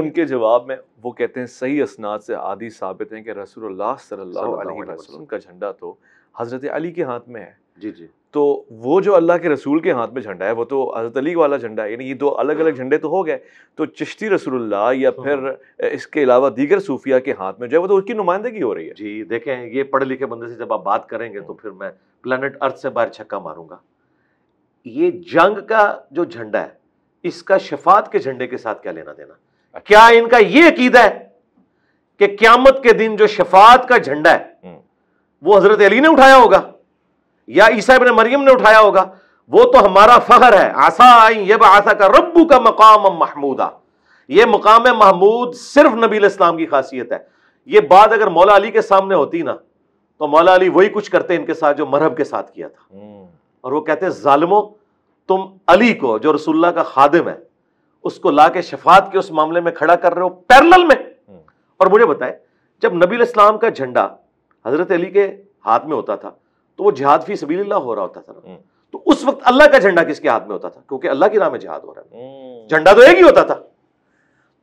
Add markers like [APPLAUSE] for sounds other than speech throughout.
उनके जवाब में वो कहते हैं सही असनाद से आदि साबित हैं कि रसूलुल्लाह सल्लल्लाहु अलैहि वसल्लम का झंडा तो हज़रत अली के हाथ में है जी जी तो वो जो अल्लाह के रसूल के हाथ में झंडा है वो तो हज़रत अली वाला झंडा है यानी ये दो अलग अलग झंडे तो हो गए तो चिश्ती रसूलुल्लाह या हाँ। फिर इसके अलावा दीगर सूफिया के हाथ में जो है वो तो उसकी नुमाइंदगी हो रही है जी देखें ये पढ़े लिखे बंदे से जब आप बात करेंगे तो हाँ। फिर मैं प्लानट अर्थ से बाहर छक्का मारूंगा ये जंग का जो झंडा है इसका शफात के झंडे के साथ क्या लेना देना क्या इनका यह अकीदा है कि क्यामत के दिन जो शफात का झंडा है हम्म। वो हजरत अली ने उठाया होगा या ईसा बिन मरियम ने उठाया होगा वो तो हमारा फखर है आसा आई यब आसा का रब्बू का मकाम महमूदा ये मकाम महमूद सिर्फ नबी इस्लाम की खासियत है ये बात अगर मौला अली के सामने होती ना तो मौला अली वही कुछ करते इनके साथ जो मरहब के साथ किया था हम्म। और वो कहते जालमो तुम अली को जो रसुल्ला का खादिम है उसको ला के शफात के उस मामले में खड़ा कर रहे हो पैरल में हम्म। और मुझे बताए जब नबी इस्लाम का झंडा हजरत अली के हाथ में होता था तो वो जिहाद फी सभी हो रहा होता था ना हम्म। तो उस वक्त अल्लाह का झंडा किसके हाथ में होता था क्योंकि अल्लाह के नाम में जिहाद हो रहा है हम्म। झंडा तो एक ही होता था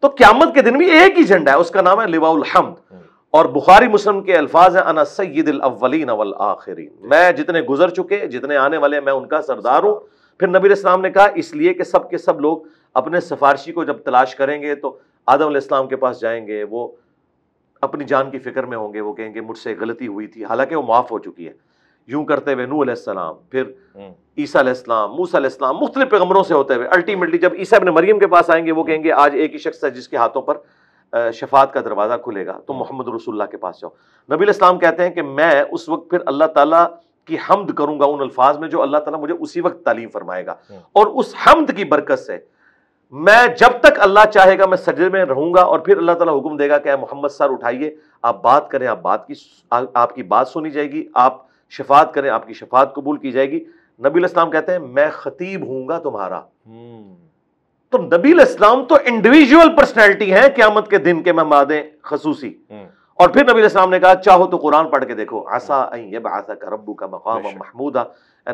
तो क्यामत के दिन भी एक ही झंडा है उसका नाम है लिवाउल हमद और बुखारी मुस्लिम के अल्फाज है अना सैद अव्वलीन अवल आखिरीन मैं जितने गुजर चुके जितने आने वाले मैं उनका सरदार हूं फिर नबी इस्लाम ने कहा इसलिए कि सब के सब लोग अपने सिफारशी को जब तलाश करेंगे तो आदम इस्लाम के पास जाएंगे वो अपनी जान की फिक्र में होंगे वो कहेंगे मुझसे गलती हुई थी हालांकि वो माफ़ हो चुकी है यूं करते हुए नू आसमाम फिर हम्म। ईसा इस्लाम मूसा इस्लाम मुख्तलि पैगमरों से होते हुए अल्टीमेटली जब ईसा अपने मरियम के पास आएंगे वो कहेंगे आज एक ही शख्स है जिसके हाथों पर शफात का दरवाज़ा खुलेगा तो हम्म। मोहम्मद रसुल्ला के पास जाओ नबी इस्लाम कहते हैं कि मैं उस वक्त फिर अल्लाह ताला की हमद करूंगा उन अल्फाज में जो अल्लाह तला मुझे उसी वक्त तालीम फरमाएगा हाँ। और उस हमद की बरकत से मैं जब तक अल्लाह चाहेगा मैं सजदे में रहूंगा और फिर अल्लाह तला हुक्म देगा कि मोहम्मद सर उठाइए आप बात करें आप बात की आपकी बात सुनी जाएगी आप शफात करें आपकी शफात कबूल की जाएगी नबी इस्लाम कहते हैं मैं खतीब हूंगा तुम्हारा हम्म। तो नबी इस्लाम तो इंडिविजुअल पर्सनैलिटी है क्यामत के दिन के मैं मादे खसूसी हम्म। और फिर नबी इस्लाम ने कहा चाहो तो कुरान पढ़ के देखो आसा आसा का रब्बू का मकाम महमूदा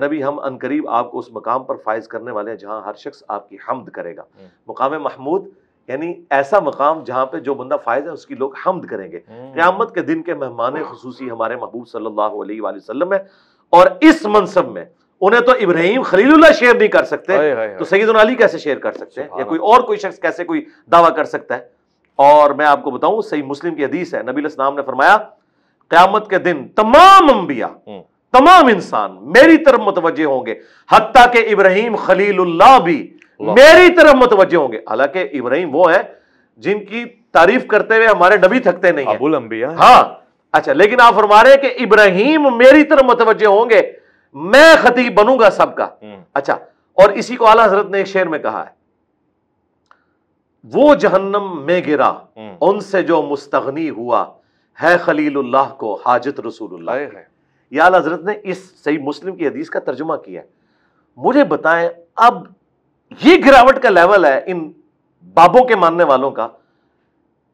नबी हम अनकरीब आपको उस मकाम पर फायज करने वाले हैं जहाँ हर शख्स आपकी हमद करेगा हम्म। मकाम महमूद यानी ऐसा मकाम जहाँ पे जो बंदा फायज है उसकी लोग हमद करेंगे हम्म। क्यामत के दिन के मेहमान खसूसी हमारे महबूब सल्लल्लाहु अलैहि वसल्लम है और इस मनसब में उन्हें तो इब्राहिम खलीलुल्लाह शेयर नहीं कर सकते तो सईद अली कैसे शेयर कर सकते हैं या कोई और कोई शख्स कैसे कोई दावा कर सकता है और मैं आपको बताऊं सही मुस्लिम की हदीस है नबी इस्लाम ने फरमाया क्यामत के दिन तमाम अंबिया हम्म। तमाम इंसान मेरी तरफ मुतवजे होंगे हत्या के इब्राहिम खलीलुल्लाह भी मेरी तरफ मुतवजे होंगे हालांकि इब्राहिम वो है जिनकी तारीफ करते हुए हमारे नबी थकते नहीं अबुल अंबिया हाँ अच्छा लेकिन आप फरमा रहे कि इब्राहिम मेरी तरफ मुतवजे होंगे मैं खतीब बनूंगा सबका हम्म। अच्छा और इसी को आला हजरत ने एक शेर में कहा है वो जहन्नम में गिरा हम्म। उनसे जो मुस्तगनी हुआ है खलीलुल्लाह को हाजत रसूलुल्लाह याल हजरत ने इस सही मुस्लिम की हदीस का तर्जुमा किया मुझे बताएं अब ये गिरावट का लेवल है इन बाबों के मानने वालों का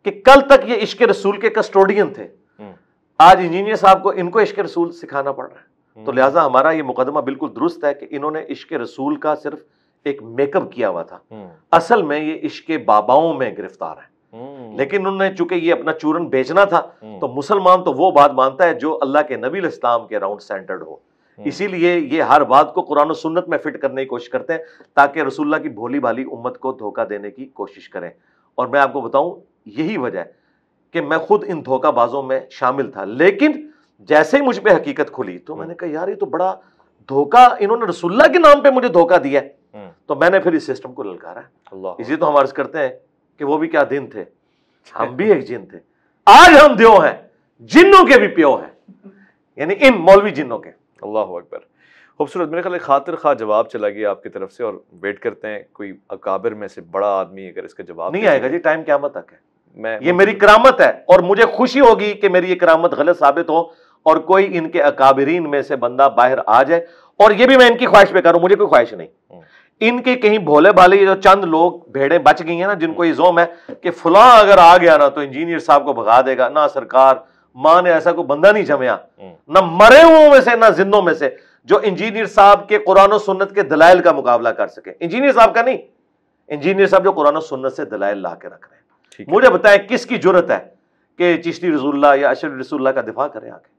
कि कल तक ये इश्क रसूल के कस्टोडियन थे हम्म। आज इंजीनियर साहब को इनको इश्क रसूल सिखाना पड़ रहा है तो हम्म। लिहाजा हमारा ये मुकदमा बिल्कुल दुरुस्त है कि इन्होंने इश्क रसूल का सिर्फ एक मेकअप किया हुआ था हम्म। असल में ये इश्क बाबाओं में गिरफ्तार है हम्म। लेकिन उन्होंने चूंकि ये अपना चूरन बेचना था हम्म। तो मुसलमान तो वो बात मानता है जो अल्लाह के नबी इस्लाम के अराउंड सेंटर्ड हो इसीलिए ये हर बात को कुरान सुन्नत में फिट करने की कोशिश करते हैं ताकि रसुल्ला की भोली भाली उम्मत को धोखा देने की कोशिश करें और मैं आपको बताऊं यही वजह कि मैं खुद इन धोखाबाजों में शामिल था लेकिन जैसे ही मुझ पर हकीकत खुली तो मैंने कहा यार ये तो बड़ा धोखा इन्होंने रसुल्ला के नाम पर मुझे धोखा दिया है तो मैंने फिर इस सिस्टम को ललकारा इसी तो हम अर्ज करते हैं कि वो भी क्या दिन थे [LAUGHS] हम भी एक जिन थे आज हम दियो हैं जिन्नों के भी प्यो हैं यानी इन मौलवी जिन्नों के अल्लाह अकबर खूबसूरत मेरे ख्याल खातिर खा जवाब चला गया आपकी तरफ से और वेट करते हैं कोई अकाबिर में से बड़ा आदमी अगर इसका जवाब नहीं आएगा जी टाइम क्या तक है मैं ये मेरी करामत है और मुझे खुशी होगी कि मेरी ये करामत गलत साबित हो और कोई इनके अकाबरीन में से बंदा बाहर आ जाए और ये भी मैं इनकी ख्वाहिश पे करूं मुझे कोई ख्वाहिश नहीं हम्म। इनके कहीं भोले भाले ये जो चंद लोग भेड़े बच गई हैं ना जिनको जोम है कि फुला अगर आ गया ना तो इंजीनियर साहब को भगा देगा ना सरकार मां ने ऐसा कोई बंदा नहीं जमया हम्म। ना मरे हुओं में से ना जिंदों में से जो इंजीनियर साहब के कुरान सुन्नत के दलाइल का मुकाबला कर सके इंजीनियर साहब का नहीं इंजीनियर साहब जो कुरान सुन्नत से दलाइल ला के रख रहे हैं मुझे बताएं किसकी जरूरत है कि चिश्ती रसुल्ला या अशर रसुल्ला का दिफा करें आगे